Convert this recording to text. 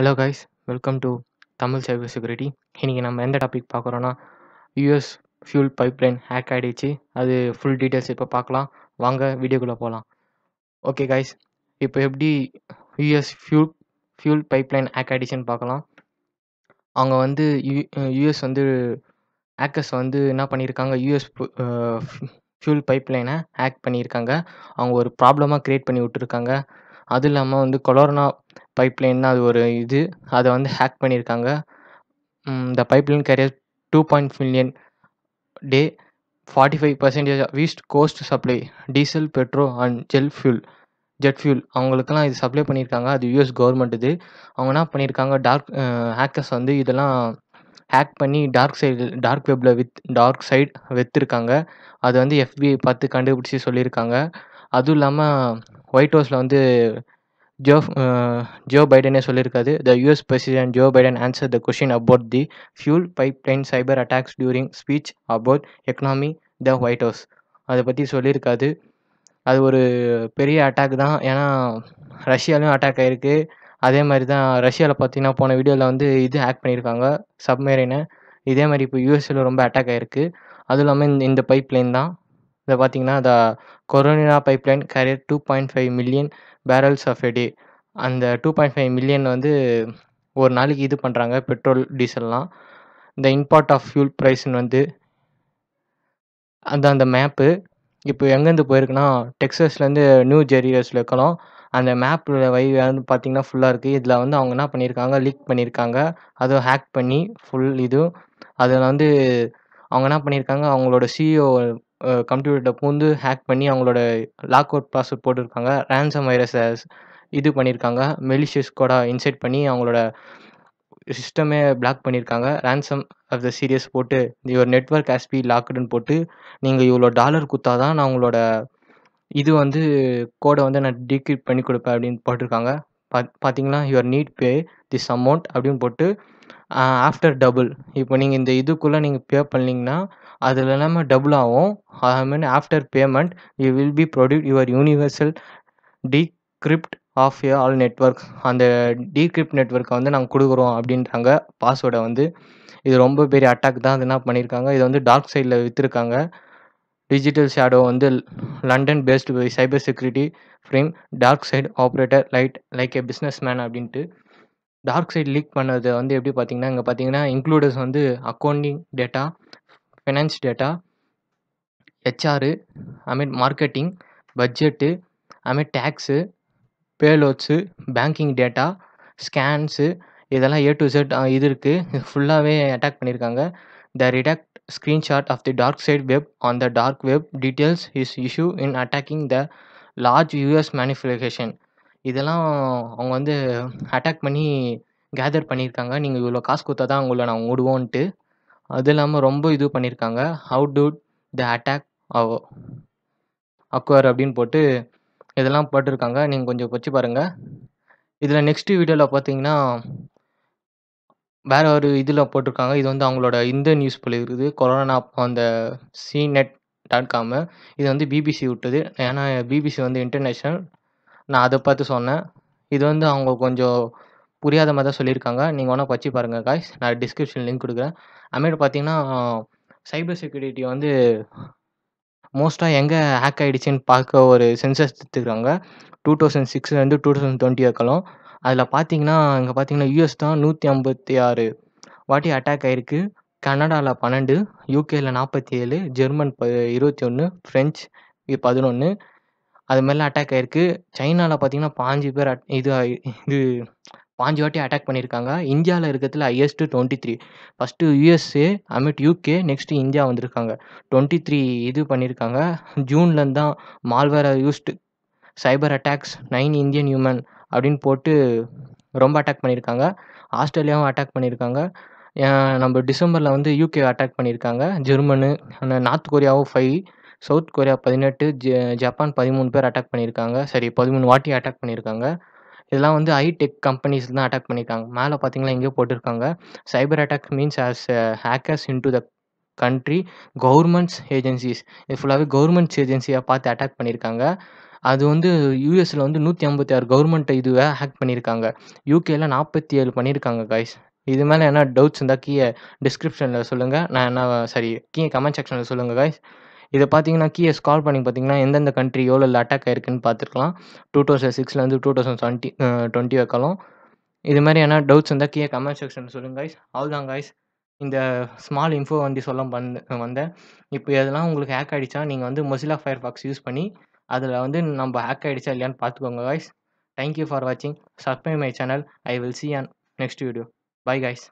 hello guys welcome to Tamil cyber security இன்றைக்கி நம்ம எந்த டாபிக் பார்க்குறோன்னா யூஎஸ் ஃபியூல் பைப்லைன் ஹேக் ஆகிடுச்சு அது ஃபுல் டீட்டெயில்ஸ் இப்போ பார்க்கலாம் வாங்க வீடியோக்குள்ளே போகலாம் ஓகே கைஸ் இப்போ எப்படி US fuel fuel pipeline hack ஆகிடுச்சுன்னு பார்க்கலாம் அவங்க வந்து யூ யூஎஸ் வந்து ஹேக்கர்ஸ் வந்து என்ன பண்ணியிருக்காங்க யூஎஸ் ஃபியூல் பைப்லைனை ஹேக் பண்ணியிருக்காங்க அவங்க ஒரு ப்ராப்ளமாக க்ரியேட் பண்ணி விட்டுருக்காங்க அதுவும் இல்லாமல் வந்து கொலோரோனா பைப்லைன் அது ஒரு இது அதை வந்து ஹேக் பண்ணியிருக்காங்க இந்த pipeline carrier two point million day forty five percentage east coast supply diesel petro and gel fuel jet fuel அவங்களுக்கெல்லாம் இது சப்ளை பண்ணியிருக்காங்க அது யூஎஸ் கவர்மெண்ட் இது அவங்க என்ன பண்ணியிருக்காங்க டார்க் ஹேக்கர்ஸ் வந்து இதெல்லாம் ஹேக் பண்ணி டார்க் சைடு டார்க் வெப்பில் வித் டார்க் சைட் விற்றுருக்காங்க அது வந்து எஃபிஐ பார்த்து கண்டுபிடிச்சி சொல்லியிருக்காங்க அதுவும் இல்லாமல் ஒயிட் ஹவுஸில் வந்து ஜோ ஜோ பைடனே சொல்லியிருக்காது the US president Joe Biden answer the question about the fuel pipeline cyber attacks during speech about economy the White House அதை பற்றி சொல்லியிருக்காது அது ஒரு பெரிய அட்டாக் தான் ஏன்னா ரஷ்யாலையும் அட்டாக் ஆகிருக்கு அதே மாதிரி தான் ரஷ்யாவில் பார்த்தீங்கன்னா போன வீடியோவில் வந்து இது ஹேக் பண்ணியிருக்காங்க சப்மேரினை இதே மாதிரி இப்போ யூஎஸ்எல் ரொம்ப அட்டாக் ஆகிருக்கு அதுவும் இல்லாமல் இந்த இந்த பைப் லைன் தான் இதை பார்த்தீங்கன்னா the corona pipeline carrier two point five million barrels of a day அந்த டூ பாயிண்ட் ஃபைவ் மில்லியன் வந்து ஒரு நாளைக்கு இது பண்ணுறாங்க பெட்ரோல் டீசல்லாம் இந்த இம்பார்ட் ஆஃப் ஃபியூல் ப்ரைஸ்னு வந்து அந்த அந்த மேப்பு இப்போ எங்கேருந்து போயிருக்குன்னா டெக்ஸஸ்லேருந்து நியூ ஜெரியஸில் இருக்கலாம் அந்த மேப்பில் வை வந்து பார்த்திங்கன்னா ஃபுல்லாக இருக்குது இதில் வந்து அவங்க என்ன பண்ணியிருக்காங்க லீக் பண்ணியிருக்காங்க அதுவும் ஹேக் பண்ணி ஃபுல் இதுவும் அதில் வந்து அவங்க என்ன பண்ணியிருக்காங்க அவங்களோட சிஇஓ கம்ப்யூட்டர் பூந்து ஹேக் பண்ணி அவங்களோட லாக் அவுட் பாஸ்வேர்ட் போட்டிருக்காங்க ரேன்சம் வைரஸை இது பண்ணியிருக்காங்க மெலிஷியஸ் கோடாக இன்சைட் பண்ணி அவங்களோட சிஸ்டமே பிளாக் பண்ணியிருக்காங்க ரேன்சம் ஆஃப் த சீரியஸ் போட்டு இவர் நெட்ஒர்க் ஆஸ்பி லாக்குடுன்னு போட்டு நீங்கள் இவ்வளோ டாலர் கொடுத்தா தான் நான் உங்களோட இது வந்து கோடை வந்து நான் டீக்ரிப்ட் பண்ணி கொடுப்பேன் அப்படின்னு போட்டிருக்காங்க பா பார்த்தீங்கன்னா your need pay this amount அப்படின்னு போட்டு ஆஃப்டர் டபுள் இப்போ நீங்கள் இந்த இதுக்குள்ளே நீங்கள் பே பண்ணிங்கன்னா அதில் இல்லாமல் டபுள் ஆகும் I mean after payment you will be produce your universal decrypt of you all network அந்த டீக்ரிப்ட் நெட்ஒர்க்கை வந்து நாங்கள் கொடுக்குறோம் அப்படின்றாங்க பாஸ்வேர்டை வந்து இது ரொம்ப பெரிய அட்டாக் தான் அது என்ன பண்ணியிருக்காங்க இதை வந்து டார்க் சைடில் விற்றுருக்காங்க டிஜிட்டல் ஷேடோ வந்து London based cyber security frame dark side operator light like a businessman அப்படின்ட்டு டார்க் சைட் லீக் பண்ணது வந்து எப்படி பார்த்தீங்கன்னா இங்கே பார்த்தீங்கன்னா இன்க்ளூடர்ஸ் வந்து accounting data finance data HR அதுமாரி மார்க்கெட்டிங் பட்ஜெட்டு அதுமாரி tax payloads banking data scans இதெல்லாம் ஏ டு செட் இது இருக்குது இது ஃபுல்லாகவே அட்டாக் பண்ணியிருக்காங்க the redact screenshot of the dark side web on the dark web details is issue in attacking the large US magnification இதெல்லாம் அவங்க வந்து அட்டாக் பண்ணி கேதர் பண்ணியிருக்காங்க நீங்கள் இவ்வளோ காசு கொடுத்தா தான் உங்களை நான் விடுவோன்ட்டு அது இல்லாமல் ரொம்ப இது பண்ணியிருக்காங்க how to the attack of occur அப்படின்னு போட்டு இதெல்லாம் போட்டிருக்காங்க நீங்கள் கொஞ்சம் வச்சு பாருங்கள் இதில் நெக்ஸ்ட்டு வீடியோவில் பார்த்தீங்கன்னா வேறு ஒரு இதில் போட்டிருக்காங்க இது வந்து அவங்களோட இந்த நியூஸ் போல இருக்குது கொரோனா அந்த சி நெட் டாட் காமு இது வந்து பிபிசி விட்டது ஏன்னா பிபிசி வந்து இன்டர்நேஷ்னல் நான் அதை பார்த்து சொன்னேன் இது வந்து அவங்க கொஞ்சம் புரியாத மாதிரி தான் சொல்லியிருக்காங்க நீங்கள் வேணால் வச்சு பாருங்கள் காய்ஸ் நான் டிஸ்கிரிப்ஷன் லிங்க் கொடுக்குறேன் அதுமாரி பார்த்தீங்கன்னா சைபர் செக்யூரிட்டி வந்து மோஸ்ட்டாக எங்கே ஹேக் ஆகிடுச்சின்னு பார்க்க ஒரு சென்சஸ் எடுத்துக்கிறாங்க டூ தௌசண்ட் சிக்ஸ்லேருந்து டூ தௌசண்ட் டுவெண்ட்டி வைக்கலாம் அதில் பார்த்தீங்கன்னா இங்கே பார்த்தீங்கன்னா யூஎஸ் தான் நூற்றி ஐம்பத்தி ஆறு வாட்டி அட்டாக் ஆகிருக்கு கனடாவில் பன்னெண்டு யூகேயில் நாற்பத்தி ஏழு ஜெர்மன் ப இருபத்தி ஒன்று ஃப்ரெஞ்ச் பதினொன்று அது மாதிரிலாம் அட்டாக் ஆகிருக்கு சைனாவில் பார்த்தீங்கன்னா பாஞ்சு பேர் அட் இது இது பாஞ்சு வாட்டி அட்டாக் பண்ணியிருக்காங்க இந்தியாவில் இருக்கிறதுல highest twenty three first USA amid UK next India வந்திருக்காங்க டுவெண்ட்டி த்ரீ இது பண்ணியிருக்காங்க ஜூன்லேருந்து தான் மால்வேரை used cyber attacks nine Indian human அப்படின்னு போட்டு ரொம்ப அட்டாக் பண்ணியிருக்காங்க ஆஸ்திரேலியாவும் அட்டாக் பண்ணியிருக்காங்க நம்ம டிசம்பரில் வந்து யூகே அட்டாக் பண்ணியிருக்காங்க ஜெர்மனு நார்த் கொரியாவும் ஃபைவ் சவுத் கொரியா பதினெட்டு ஜ ஜப்பான் பதிமூணு பேர் அட்டாக் பண்ணியிருக்காங்க சரி பதிமூணு வாட்டி அட்டாக் பண்ணியிருக்காங்க இதெல்லாம் வந்து ஹைடெக் கம்பெனிஸ் தான் அட்டாக் பண்ணியிருக்காங்க மேலே பார்த்தீங்கன்னா எங்கேயோ போட்டிருக்காங்க cyber attack means as hackers to the country governments agencies இது ஃபுல்லாகவே கவர்மெண்ட்ஸ் ஏஜென்சியாக பார்த்து அட்டாக் பண்ணியிருக்காங்க அது வந்து யூஎஸில் வந்து நூற்றி ஐம்பத்தி ஆறு கவர்மெண்ட் இதுவை ஹேக் பண்ணியிருக்காங்க யூகேயில் நாற்பத்தி ஏழு பண்ணியிருக்காங்க கைஸ் இது மேலே என்ன டவுட்ஸ் இருந்தால் கீழே டிஸ்கிரிப்ஷனில் சொல்லுங்கள் நான் என்ன சாரி கீழே கமெண்ட் செக்ஷனில் சொல்லுங்கள் கைஸ் இதை பார்த்தீங்கன்னா கீஎஸ் ஸ்கால் பண்ணி பார்த்தீங்கன்னா எந்தெந்த கண்ட்ரி எவ்வளோ அட்டாக் ஆயிருக்குன்னு பார்த்துருக்கலாம் டூ தௌசண்ட் சிக்ஸ்லேருந்து டூ தௌசண்ட் டுவெண்ட்டி டுவெண்ட்டி வைக்கலாம் இது மாதிரி ஏன்னா டவுட்ஸ் இருந்தால் கீழே கமெண்ட் செக்ஷன் சொல்லுங்கள் கைஸ் அவ்வளோதான் கைஸ் இந்த ஸ்மால் இன்ஃபோ வண்டி சொல்ல வந்து வந்தேன் இப்போ இதெல்லாம் உங்களுக்கு ஹேக் ஆகிடுச்சா நீங்கள் வந்து மொசிலா ஃபயர் ஃபாக்ஸ் யூஸ் பண்ணி அதில் வந்து நம்ம ஹேக் ஆகிடுச்சா இல்லையான்னு பார்த்துக்கோங்க கைஸ் தேங்க்யூ ஃபார் வாட்சிங் subscribe my channel I will see on next video bye guys